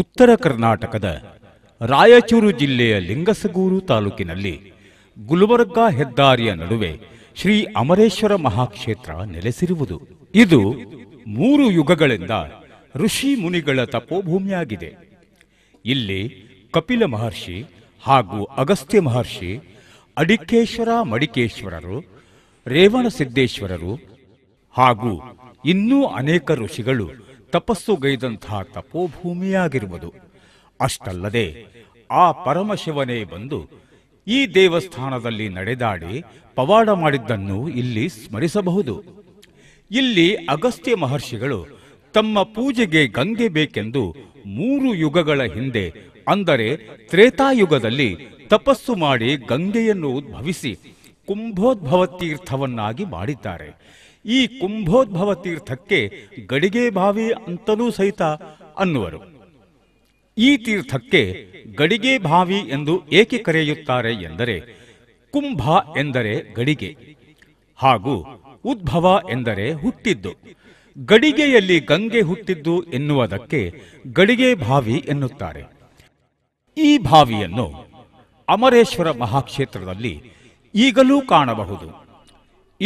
ಉತ್ತರ ಕರ್ನಾಟಕದ ರಾಯಚೂರು ಜಿಲ್ಲೆಯ ಲಿಂಗಸಗೂರು ತಾಲೂಕಿನಲ್ಲಿ ಗುಲ್ಬರ್ಗ ಹೆದ್ದಾರಿಯ ನಡುವೆ ಶ್ರೀ ಅಮರೇಶ್ವರ ಮಹಾಕ್ಷೇತ್ರ ನೆಲೆಸಿರುವುದು ಇದು ಮೂರು ಯುಗಗಳಿಂದ ಋಷಿ ಮುನಿಗಳ ತಪೋಭೂಮಿಯಾಗಿದೆ ಇಲ್ಲಿ ಕಪಿಲ ಮಹರ್ಷಿ ಹಾಗೂ ಅಗಸ್ತ್ಯ ಮಹರ್ಷಿ ಅಡಿಕೇಶ್ವರ ಮಡಿಕೇಶ್ವರರು ಸಿದ್ದೇಶ್ವರರು ಹಾಗೂ ಇನ್ನೂ ಅನೇಕ ಋಷಿಗಳು ತಪಸ್ಸುಗೈದಂಥ ತಪೋಭೂಮಿಯಾಗಿರುವುದು ಅಷ್ಟಲ್ಲದೆ ಆ ಪರಮಶಿವನೇ ಬಂದು ಈ ದೇವಸ್ಥಾನದಲ್ಲಿ ನಡೆದಾಡಿ ಪವಾಡ ಮಾಡಿದ್ದನ್ನು ಇಲ್ಲಿ ಸ್ಮರಿಸಬಹುದು ಇಲ್ಲಿ ಅಗಸ್ತ್ಯ ಮಹರ್ಷಿಗಳು ತಮ್ಮ ಪೂಜೆಗೆ ಗಂಗೆ ಬೇಕೆಂದು ಮೂರು ಯುಗಗಳ ಹಿಂದೆ ಅಂದರೆ ತ್ರೇತಾಯುಗದಲ್ಲಿ ತಪಸ್ಸು ಮಾಡಿ ಗಂಗೆಯನ್ನು ಉದ್ಭವಿಸಿ ಕುಂಭೋದ್ಭವ ತೀರ್ಥವನ್ನಾಗಿ ಮಾಡಿದ್ದಾರೆ ಈ ಕುಂಭೋದ್ಭವ ತೀರ್ಥಕ್ಕೆ ಗಡಿಗೆ ಬಾವಿ ಅಂತಲೂ ಸಹಿತ ಅನ್ನುವರು ಈ ತೀರ್ಥಕ್ಕೆ ಗಡಿಗೆ ಬಾವಿ ಎಂದು ಏಕೆ ಕರೆಯುತ್ತಾರೆ ಎಂದರೆ ಕುಂಭ ಎಂದರೆ ಗಡಿಗೆ ಹಾಗೂ ಉದ್ಭವ ಎಂದರೆ ಹುಟ್ಟಿದ್ದು ಗಡಿಗೆಯಲ್ಲಿ ಗಂಗೆ ಹುಟ್ಟಿದ್ದು ಎನ್ನುವುದಕ್ಕೆ ಗಡಿಗೆ ಬಾವಿ ಎನ್ನುತ್ತಾರೆ ಈ ಬಾವಿಯನ್ನು ಅಮರೇಶ್ವರ ಮಹಾಕ್ಷೇತ್ರದಲ್ಲಿ ಈಗಲೂ ಕಾಣಬಹುದು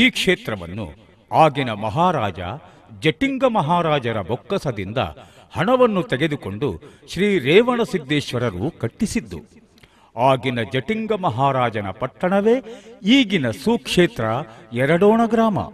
ಈ ಕ್ಷೇತ್ರವನ್ನು ಆಗಿನ ಮಹಾರಾಜ ಜಟಿಂಗ ಮಹಾರಾಜರ ಬೊಕ್ಕಸದಿಂದ ಹಣವನ್ನು ತೆಗೆದುಕೊಂಡು ಶ್ರೀ ಸಿದ್ದೇಶ್ವರರು ಕಟ್ಟಿಸಿದ್ದು ಆಗಿನ ಜಟಿಂಗ ಮಹಾರಾಜನ ಪಟ್ಟಣವೇ ಈಗಿನ ಸುಕ್ಷೇತ್ರ ಎರಡೋಣ ಗ್ರಾಮ